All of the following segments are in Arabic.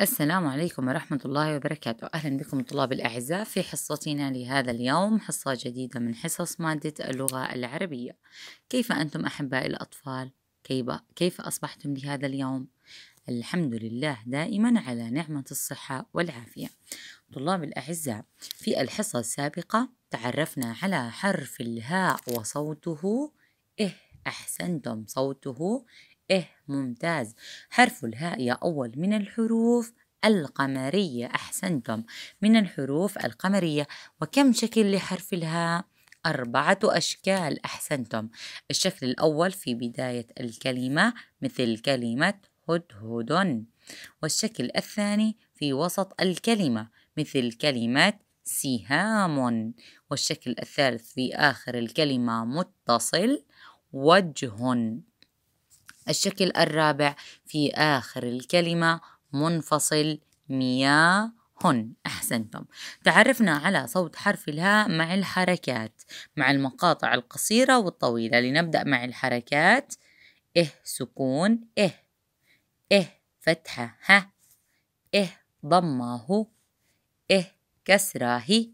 السلام عليكم ورحمة الله وبركاته أهلا بكم طلاب الأعزاء في حصتنا لهذا اليوم حصة جديدة من حصص مادة اللغة العربية كيف أنتم أحباء الأطفال؟ كيف أصبحتم لهذا اليوم؟ الحمد لله دائما على نعمة الصحة والعافية طلاب الأعزاء في الحصة السابقة تعرفنا على حرف الهاء وصوته إه أحسنتم صوته إيه ممتاز حرف الهاء يا أول من الحروف القمرية أحسنتم من الحروف القمرية وكم شكل لحرف الهاء؟ أربعة أشكال أحسنتم الشكل الأول في بداية الكلمة مثل كلمة هدهد والشكل الثاني في وسط الكلمة مثل كلمة سهام والشكل الثالث في آخر الكلمة متصل وجه الشكل الرابع في آخر الكلمة منفصل مياه أحسنتم تعرفنا على صوت حرف الهاء مع الحركات مع المقاطع القصيرة والطويلة لنبدأ مع الحركات إه سكون إه إه فتحة ه إه ضمة هو إه كسرة هي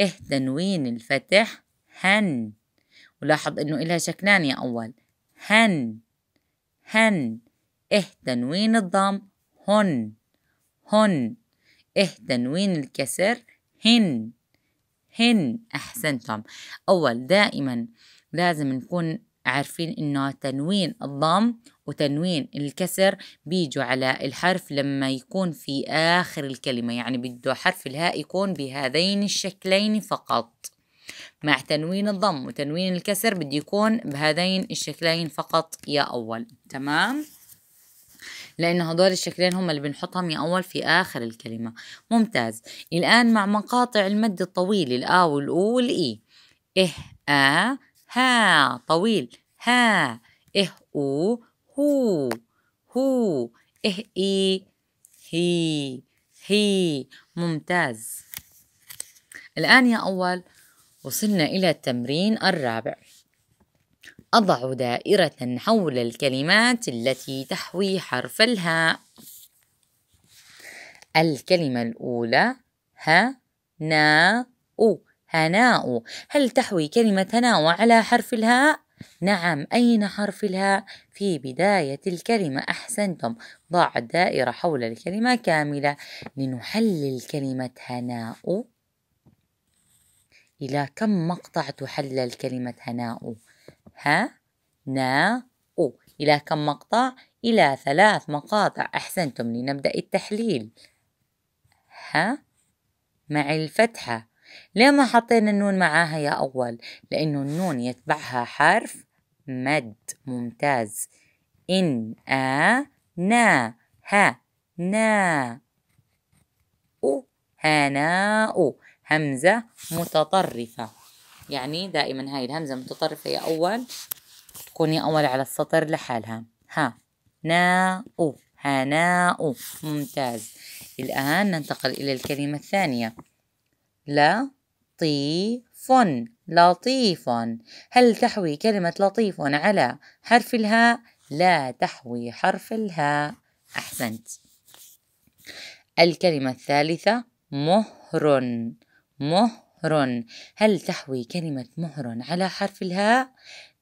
إه تنوين الفتح هن ولاحظ إنه إلها شكلان يا أول هن هن إه تنوين الضم هن هن إه تنوين الكسر هن هن أحسنتم أول دائما لازم نكون عارفين إنه تنوين الضم وتنوين الكسر بيجوا على الحرف لما يكون في آخر الكلمة يعني بده حرف الهاء يكون بهذين الشكلين فقط مع تنوين الضم وتنوين الكسر بده يكون بهذين الشكلين فقط يا أول تمام؟ لأن هدول الشكلين هم اللي بنحطهم يا أول في آخر الكلمة ممتاز الآن مع مقاطع المد الطويل الآ والأو والإي إه آ ها طويل ها إه أو هو هو إه إي هي هي ممتاز الآن يا أول وصلنا إلى التمرين الرابع أضع دائرة حول الكلمات التي تحوي حرف الهاء الكلمة الأولى أو هناء هل تحوي كلمة هناء على حرف الهاء؟ نعم أين حرف الهاء؟ في بداية الكلمة أحسنتم ضع الدائرة حول الكلمة كاملة لنحلل كلمة هناء إلى كم مقطع تحلل كلمة هناء ها نا أو إلى كم مقطع؟ إلى ثلاث مقاطع أحسنتم لنبدأ التحليل ها مع الفتحة ليه ما حطينا النون معاها يا أول؟ لأنه النون يتبعها حرف مد ممتاز إن آ نا ها نا أو هناء همزة متطرفة يعني دائما هاي الهمزة المتطرفة يا أول تكون يا أول على السطر لحالها ها نا أو هناء ممتاز الآن ننتقل إلى الكلمة الثانية لا لطيف لطيف هل تحوي كلمة لطيف على حرف الهاء؟ لا تحوي حرف الهاء أحسنت الكلمة الثالثة مهر مهر هل تحوي كلمة مهر على حرف الهاء؟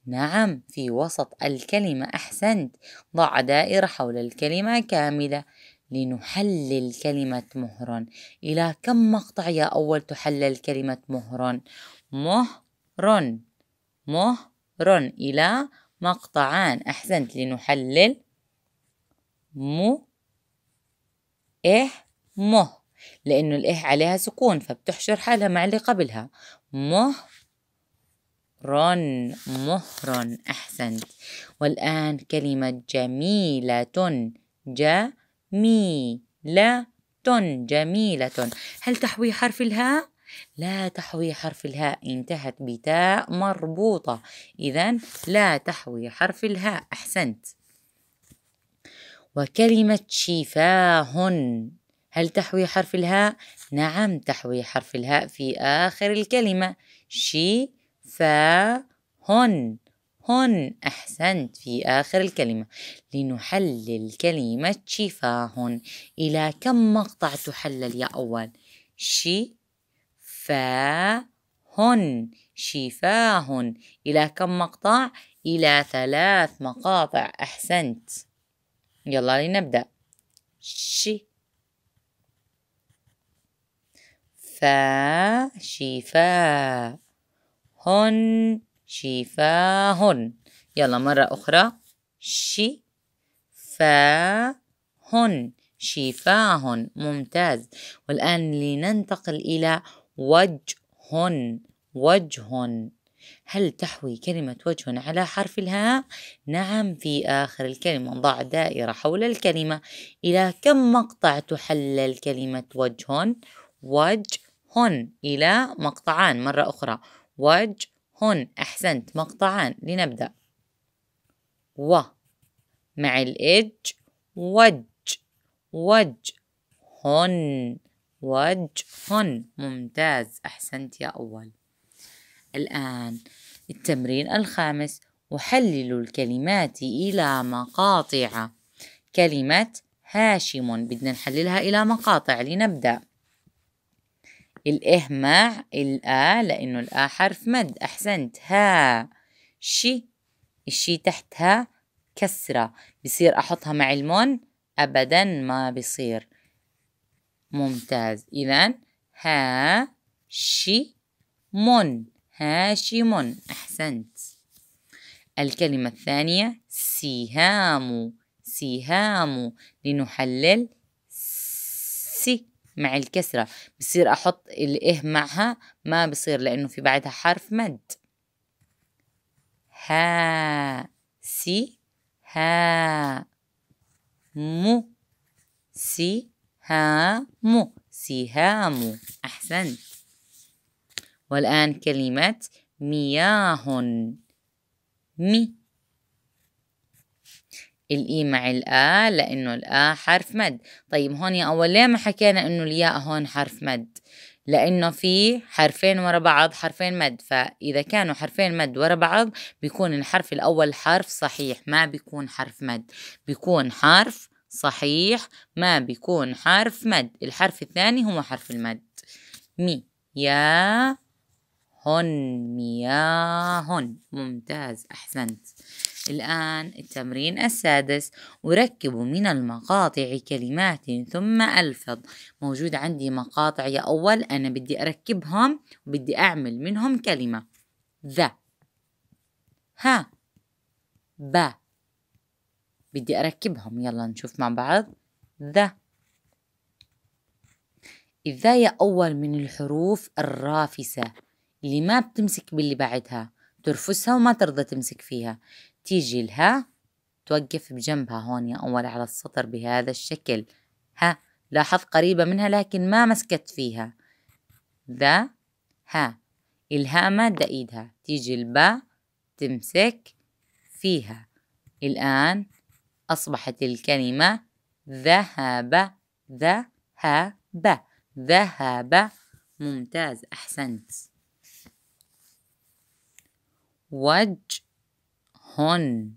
نعم في وسط الكلمة أحسنت ضع دائرة حول الكلمة كاملة لنحلل كلمة مهر إلى كم مقطع يا أول تحلل كلمة مهر مهر مهر إلى مقطعان أحسنت لنحلل مو إيه مه إه. لأنه الإه عليها سكون فبتحشر حالها مع اللي قبلها مهر مهر أحسنت والآن كلمة جميلة جميلة جميلة هل تحوي حرف الهاء؟ لا تحوي حرف الهاء انتهت بتاء مربوطة إذا لا تحوي حرف الهاء أحسنت وكلمة شفاه هل تحوي حرف الهاء؟ نعم تحوي حرف الهاء في آخر الكلمة شي فا هن هن أحسنت في آخر الكلمة لنحلل كلمة شفاهن إلى كم مقطع تحلل يا أول شي فا هن شفاهن إلى كم مقطع إلى ثلاث مقاطع أحسنت يلا لنبدأ شي شفاء شفاء هن يلا مرة أخرى شي فا هن هن ممتاز والآن لننتقل إلى وجهن وجه هل تحوي كلمة وجه على حرف الهاء؟ نعم في آخر الكلمة نضع دائرة حول الكلمة إلى كم مقطع تحلل كلمة وجه؟ وجه هن إلى مقطعان مرة أخرى وج هن أحسنت مقطعان لنبدأ و مع الإج وج وج هن وج هن ممتاز أحسنت يا أول الآن التمرين الخامس وحلل الكلمات إلى مقاطع كلمة هاشم بدنا نحللها إلى مقاطع لنبدأ الإه مع الآ لأنه الآ حرف مد أحسنت ها شي الشي تحتها كسرة بصير أحطها مع المون أبدا ما بصير ممتاز إذا ها شي مون مون أحسنت الكلمة الثانية سهام سهام لنحلل مع الكسرة بصير أحط الإه معها ما بصير لأنه في بعدها حرف مد ها سي ها مو سي ها مو مو أحسنت والآن كلمة مياه مي الإي مع الآ لأنه الآ حرف مد طيب هون يا أول ليه ما حكينا إنه الياء هون حرف مد لأنه في حرفين ورا بعض حرفين مد فإذا كانوا حرفين مد ورا بعض بيكون الحرف الأول حرف صحيح ما بيكون حرف مد بيكون حرف صحيح ما بيكون حرف مد الحرف الثاني هو حرف المد مي يا هن هن ممتاز أحسنت الآن التمرين السادس أركب من المقاطع كلمات ثم ألفظ موجود عندي مقاطع يا أول أنا بدي أركبهم وبدي أعمل منهم كلمة ذا ها با بدي أركبهم يلا نشوف مع بعض ذا الذا يا أول من الحروف الرافسة اللي ما بتمسك باللي بعدها ترفسها وما ترضى تمسك فيها تيجي الها توقف بجنبها هون يا أول على السطر بهذا الشكل ها لاحظ قريبة منها لكن ما مسكت فيها ذا ها الها مادة إيدها تيجي الباء تمسك فيها الآن أصبحت الكلمة ذهب ذهب ذهب ممتاز أحسنت وجه هن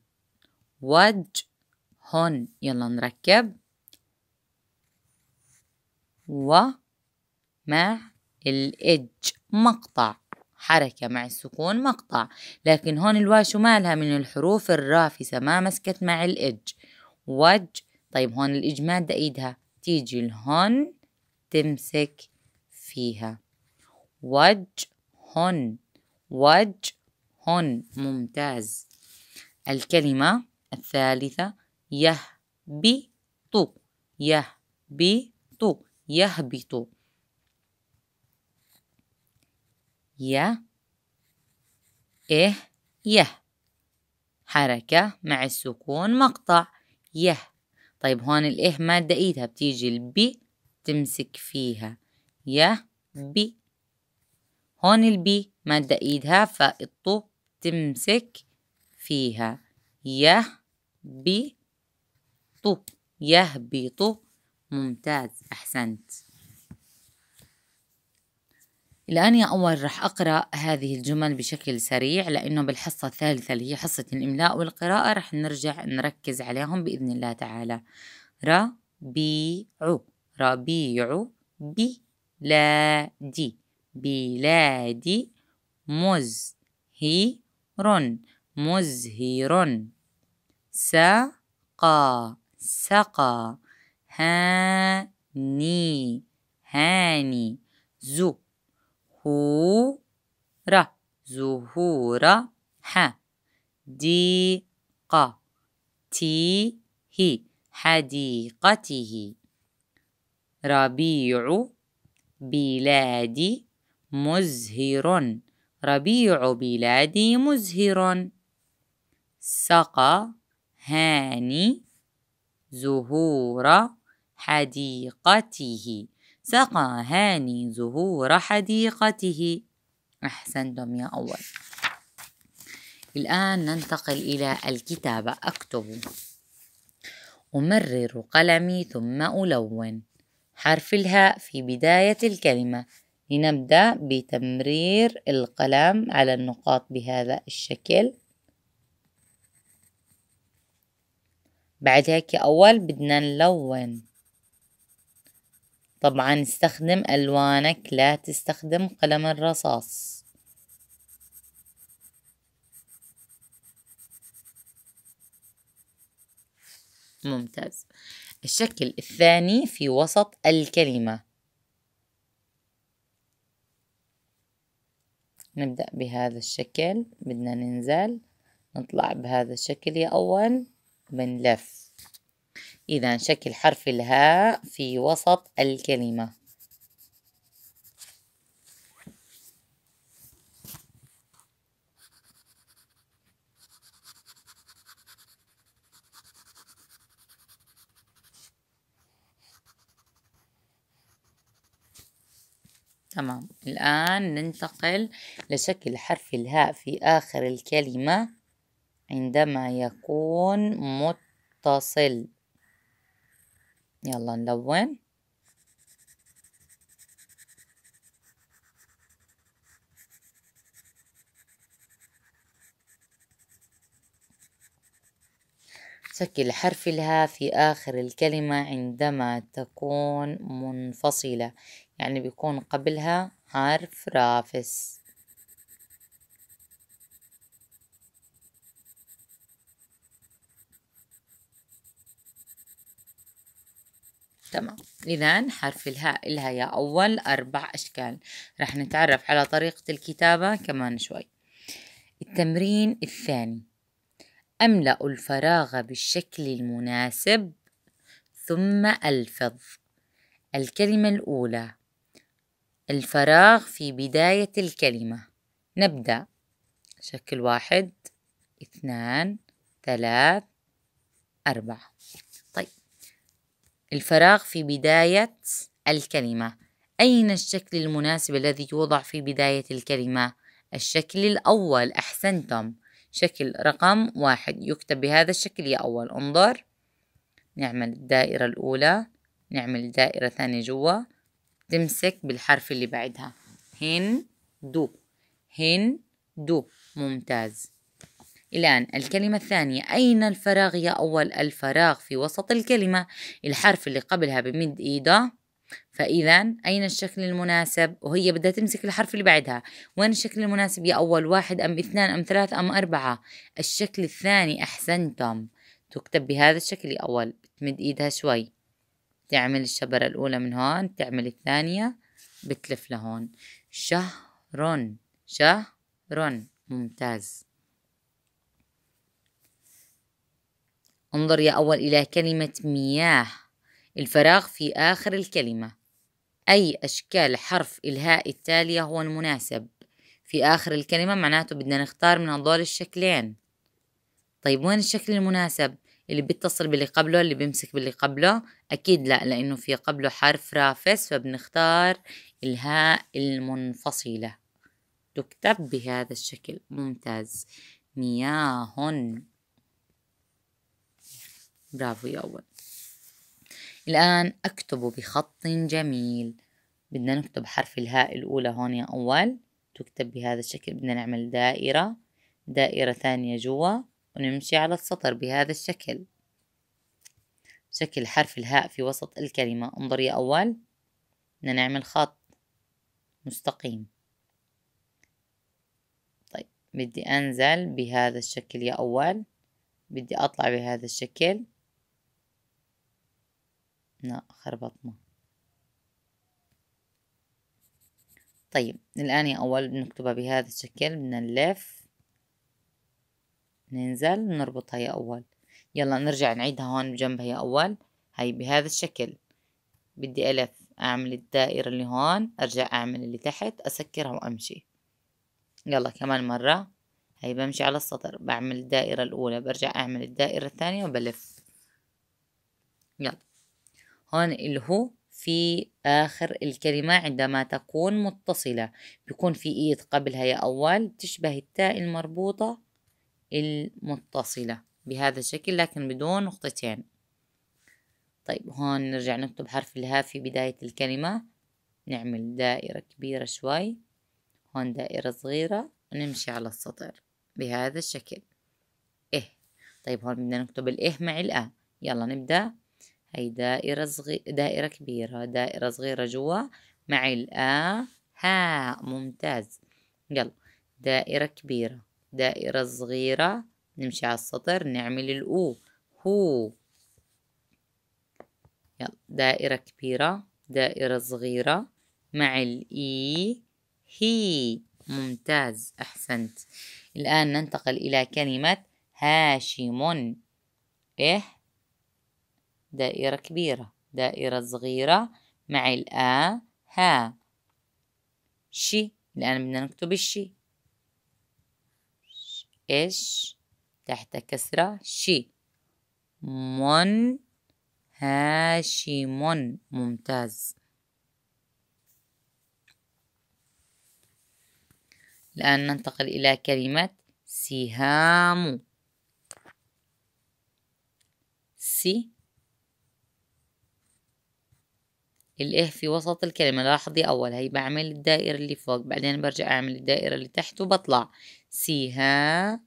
هون يلا نركب و مع الإج مقطع حركة مع السكون مقطع لكن هون الواو شو مالها من الحروف الرافسة ما مسكت مع الإج وج طيب هون الإج مادة إيدها تيجي الهن تمسك فيها وج وج هون ممتاز الكلمة الثالثة يهبط يهبط يهبط يه إه إيه يه حركة مع السكون مقطع يه طيب هون الإيه مادة إيدها بتيجي البي تمسك فيها يه بي هون البي مادة إيدها فالطو تمسك فيها يهبط يهبط ممتاز أحسنت الآن يا أول رح أقرأ هذه الجمل بشكل سريع لأنه بالحصة الثالثة اللي هي حصة الإملاء والقراءة رح نرجع نركز عليهم بإذن الله تعالى ربيع ربيع بلادي بلادي مزهر مزهر سقى سقى هاني هاني زهور زهور ح ديقة تيه حديقته ربيع بلادي مزهر ربيع بلادي مزهر سقى هاني زهور حديقته سقى هاني زهور حديقته أحسنتم يا أول الآن ننتقل إلى الكتابة أكتب أمرر قلمي ثم ألون حرف الهاء في بداية الكلمة لنبدأ بتمرير القلم على النقاط بهذا الشكل بعد هيك أول بدنا نلون طبعا استخدم ألوانك لا تستخدم قلم الرصاص ممتاز الشكل الثاني في وسط الكلمة نبدأ بهذا الشكل بدنا ننزل نطلع بهذا الشكل يا أول بنلف إذا شكل حرف الهاء في وسط الكلمة تمام الآن ننتقل لشكل حرف الهاء في آخر الكلمة عندما يكون متصل يلا نلون شكل حرف الها في آخر الكلمة عندما تكون منفصلة يعني بيكون قبلها حرف رافس تمام إذا حرف الهاء لها يا أول أربع أشكال رح نتعرف على طريقة الكتابة كمان شوي التمرين الثاني أملأ الفراغ بالشكل المناسب ثم ألفظ الكلمة الأولى الفراغ في بداية الكلمة نبدأ شكل واحد اثنان ثلاث أربعة الفراغ في بداية الكلمة أين الشكل المناسب الذي يوضع في بداية الكلمة؟ الشكل الأول أحسنتم شكل رقم واحد يكتب بهذا الشكل يا أول انظر نعمل الدائرة الأولى نعمل دائرة ثانية جوا تمسك بالحرف اللي بعدها هن دو هن دو ممتاز الآن الكلمة الثانية أين الفراغ يا أول الفراغ في وسط الكلمة الحرف اللي قبلها بمد إيده فإذا أين الشكل المناسب وهي بدها تمسك الحرف اللي بعدها وين الشكل المناسب يا أول واحد أم اثنان أم ثلاث أم أربعة الشكل الثاني أحسنتم تكتب بهذا الشكل يا أول بتمد إيدها شوي تعمل الشبرة الأولى من هون تعمل الثانية بتلف لهون شهر شهر ممتاز انظر يا أول إلى كلمة مياه الفراغ في آخر الكلمة أي أشكال حرف الهاء التالية هو المناسب في آخر الكلمة معناته بدنا نختار من هذول الشكلين طيب وين الشكل المناسب اللي بيتصل باللي قبله اللي بيمسك باللي قبله أكيد لا لأنه في قبله حرف رافس فبنختار الهاء المنفصلة تكتب بهذا الشكل ممتاز مياه برافو يا أول الآن أكتبه بخط جميل بدنا نكتب حرف الهاء الأولى هون يا أول تكتب بهذا الشكل بدنا نعمل دائرة دائرة ثانية جوا ونمشي على السطر بهذا الشكل شكل حرف الهاء في وسط الكلمة انظر يا أول بدنا نعمل خط مستقيم طيب بدي أنزل بهذا الشكل يا أول بدي أطلع بهذا الشكل لا خربطنا طيب الآن يا أول بنكتبها بهذا الشكل بدنا نلف ننزل نربطها يا أول يلا نرجع نعيدها هون بجنبها يا أول هاي بهذا الشكل بدي ألف أعمل الدائرة اللي هون أرجع أعمل اللي تحت أسكرها وأمشي يلا كمان مرة هاي بمشي على السطر بعمل الدائرة الأولى برجع أعمل الدائرة الثانية وبلف يلا هون الهو في آخر الكلمة عندما تكون متصلة بيكون في إيد قبلها يا أول تشبه التاء المربوطة المتصلة بهذا الشكل لكن بدون نقطتين طيب هون نرجع نكتب حرف الها في بداية الكلمة نعمل دائرة كبيرة شوي هون دائرة صغيرة ونمشي على السطر بهذا الشكل إيه طيب هون بدنا نكتب الإيه مع الأ يلا نبدأ هي دائرة صغيرة دائرة كبيرة دائرة صغيرة جوا مع الآ ها ممتاز يلا دائرة كبيرة دائرة صغيرة نمشي على السطر نعمل الأو هو يلا دائرة كبيرة دائرة صغيرة مع الإي هي ممتاز أحسنت الآن ننتقل إلى كلمة هاشم إيه دائرة كبيرة دائرة صغيرة مع الآ ها شي الآن بدنا نكتب الشي إيش تحت كسرة شي من هاشم ممتاز الآن ننتقل إلى كلمة سهام سي الإه في وسط الكلمة لاحظي أول هي بعمل الدائرة اللي فوق بعدين برجع أعمل الدائرة اللي تحت وبطلع سهام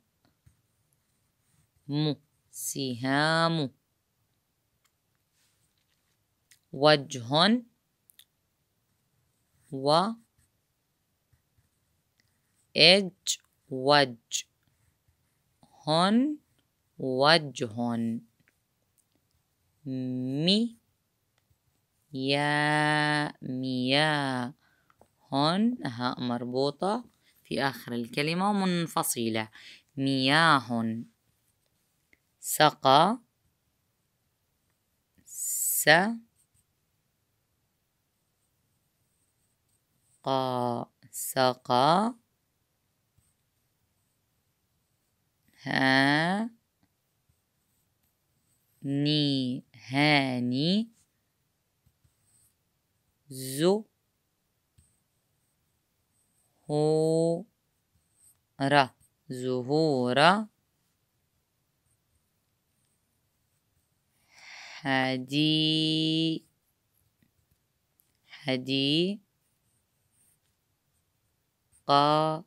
سهام وجه و إج وجه هن وجه مي يا ميا هون هاء مربوطة في آخر الكلمة ومنفصلة مياه سقى س قا سقى ها ني هاني زو هو را زهورا هدي هدي قا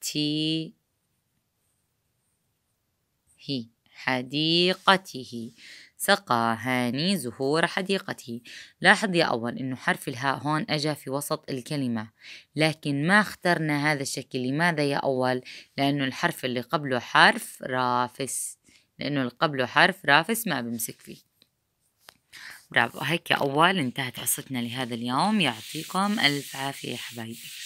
تي هي حديقته سقى هاني زهور حديقتي لاحظ يا أول أنه حرف الهاء هون أجا في وسط الكلمة لكن ما اخترنا هذا الشكل لماذا يا أول؟ لأنه الحرف اللي قبله حرف رافس لأنه اللي قبله حرف رافس ما بمسك فيه برافو هيك يا أول انتهت حصتنا لهذا اليوم يعطيكم ألف عافية يا حبايبي